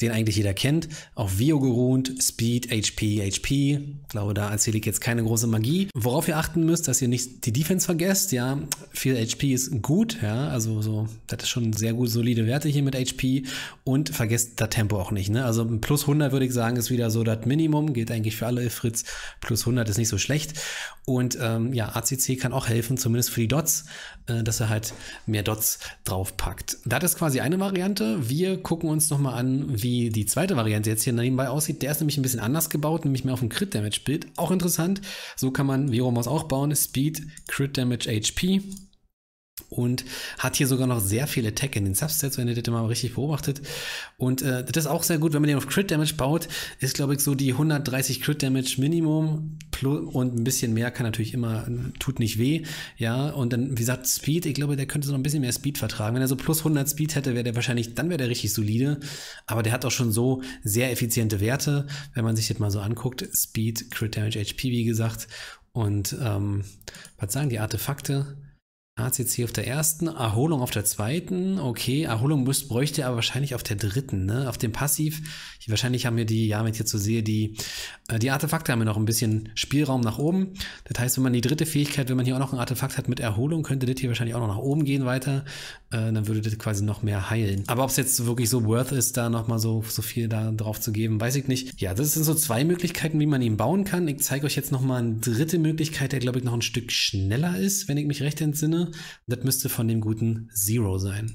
den eigentlich jeder kennt, auf Vio geruht, Speed, HP, HP. Ich glaube, da erzähle ich jetzt keine große Magie. Worauf ihr achten müsst, dass ihr nicht die Defense vergesst, ja, viel HP ist gut, ja, also so, das ist schon sehr gut solide Werte hier mit HP und vergesst das Tempo auch nicht, ne? Also plus 100 würde ich sagen, ist wieder so das Minimum, geht eigentlich für alle Fritz, plus 100 ist nicht so schlecht und ähm, ja, ACC kann auch helfen, zumindest für die Dots, äh, dass er halt mehr Dots draufpackt. Das ist quasi eine Variante. Wir gucken uns nochmal an, wie die zweite Variante jetzt hier nebenbei aussieht. Der ist nämlich ein bisschen anders gebaut, nämlich mehr auf ein Crit Damage Bild. Auch interessant. So kann man Veromos auch bauen. Speed, Crit Damage, HP und hat hier sogar noch sehr viele Tech in den Substats, wenn ihr das mal richtig beobachtet. Und äh, das ist auch sehr gut, wenn man den auf Crit Damage baut, ist glaube ich so die 130 Crit Damage Minimum und ein bisschen mehr kann natürlich immer, tut nicht weh. Ja, und dann, wie gesagt, Speed, ich glaube, der könnte so noch ein bisschen mehr Speed vertragen. Wenn er so plus 100 Speed hätte, wäre der wahrscheinlich, dann wäre der richtig solide. Aber der hat auch schon so sehr effiziente Werte, wenn man sich das mal so anguckt. Speed, Crit Damage, HP, wie gesagt. Und ähm, was sagen die Artefakte? ACC auf der ersten, Erholung auf der zweiten. Okay, Erholung müsst, bräuchte aber wahrscheinlich auf der dritten, ne? Auf dem Passiv. Wahrscheinlich haben wir die, ja, wenn ich jetzt so sehe, die, äh, die Artefakte haben wir noch ein bisschen Spielraum nach oben. Das heißt, wenn man die dritte Fähigkeit, wenn man hier auch noch ein Artefakt hat mit Erholung, könnte das hier wahrscheinlich auch noch nach oben gehen weiter. Äh, dann würde das quasi noch mehr heilen. Aber ob es jetzt wirklich so worth ist, da nochmal so, so viel da drauf zu geben, weiß ich nicht. Ja, das sind so zwei Möglichkeiten, wie man ihn bauen kann. Ich zeige euch jetzt nochmal eine dritte Möglichkeit, der, glaube ich, noch ein Stück schneller ist, wenn ich mich recht entsinne. Und das müsste von dem guten Zero sein.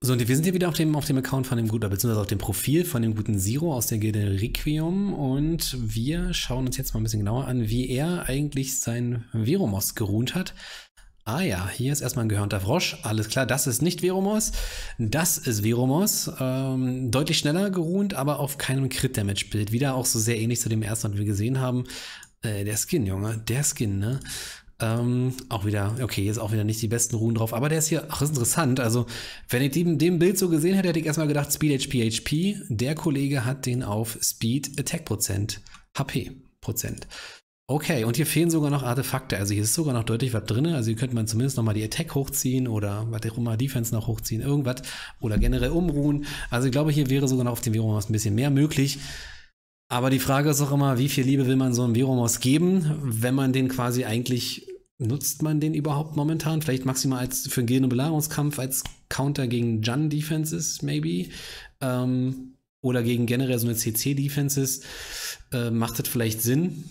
So, und wir sind hier wieder auf dem, auf dem Account von dem guten, beziehungsweise auf dem Profil von dem guten Zero aus der Gilde Requiem. Und wir schauen uns jetzt mal ein bisschen genauer an, wie er eigentlich sein Veromos geruht hat. Ah ja, hier ist erstmal ein gehörnter Frosch. Alles klar, das ist nicht Veromos. Das ist Veromos. Ähm, deutlich schneller geruht, aber auf keinem Crit-Damage-Bild. Wieder auch so sehr ähnlich zu dem ersten, was wir gesehen haben. Äh, der Skin, Junge. Der Skin, ne? Ähm, auch wieder, okay, jetzt auch wieder nicht die besten Ruhen drauf, aber der ist hier, ach, ist interessant. Also, wenn ich den, dem Bild so gesehen hätte, hätte ich erstmal gedacht, Speed HP, Der Kollege hat den auf Speed Attack Prozent, HP Prozent. Okay, und hier fehlen sogar noch Artefakte. Also hier ist sogar noch deutlich was drin. Also hier könnte man zumindest nochmal die Attack hochziehen oder was auch immer, Defense noch hochziehen, irgendwas. Oder generell umruhen. Also ich glaube, hier wäre sogar noch auf dem Währung was ein bisschen mehr möglich. Aber die Frage ist auch immer, wie viel Liebe will man so einem Viromos geben, wenn man den quasi eigentlich, nutzt man den überhaupt momentan? Vielleicht maximal als für einen Gilden- und Belagerungskampf, als Counter gegen Jun-Defenses, maybe. Ähm, oder gegen generell so eine CC-Defenses äh, macht das vielleicht Sinn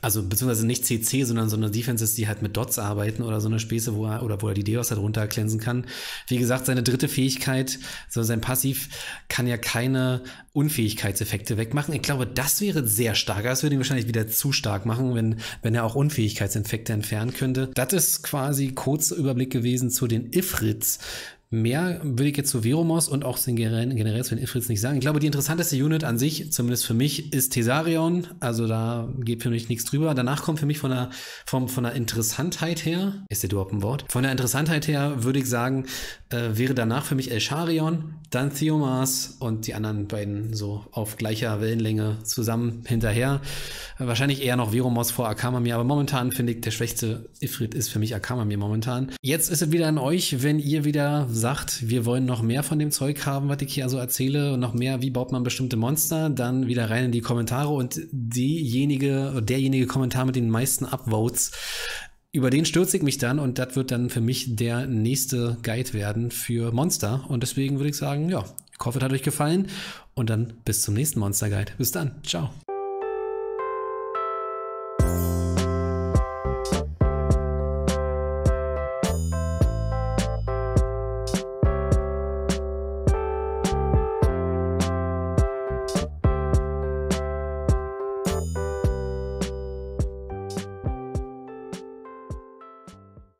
also beziehungsweise nicht CC, sondern so eine Defenses, die halt mit Dots arbeiten oder so eine Späße, wo er, oder wo er die Deos halt runterglänzen kann. Wie gesagt, seine dritte Fähigkeit, so sein Passiv, kann ja keine Unfähigkeitseffekte wegmachen. Ich glaube, das wäre sehr stark. Das würde ihn wahrscheinlich wieder zu stark machen, wenn, wenn er auch Unfähigkeitseffekte entfernen könnte. Das ist quasi kurz Überblick gewesen zu den Ifrits. Mehr würde ich jetzt zu Veromos und auch generell, generell zu den Ifrits nicht sagen. Ich glaube, die interessanteste Unit an sich, zumindest für mich, ist Tesarion. Also da geht für mich nichts drüber. Danach kommt für mich von der, von, von der Interessantheit her, ist der überhaupt ein Wort? Von der Interessantheit her würde ich sagen, äh, wäre danach für mich Elsharion, dann Theomas und die anderen beiden so auf gleicher Wellenlänge zusammen hinterher. wahrscheinlich eher noch Veromos vor Akamami, aber momentan finde ich, der schwächste Ifrit ist für mich Akamami momentan. Jetzt ist es wieder an euch, wenn ihr wieder sagt, wir wollen noch mehr von dem Zeug haben, was ich hier also erzähle, und noch mehr, wie baut man bestimmte Monster, dann wieder rein in die Kommentare und diejenige, derjenige Kommentar mit den meisten Upvotes, über den stürze ich mich dann und das wird dann für mich der nächste Guide werden für Monster. Und deswegen würde ich sagen, ja, ich hoffe, es hat euch gefallen und dann bis zum nächsten Monster Guide. Bis dann, ciao.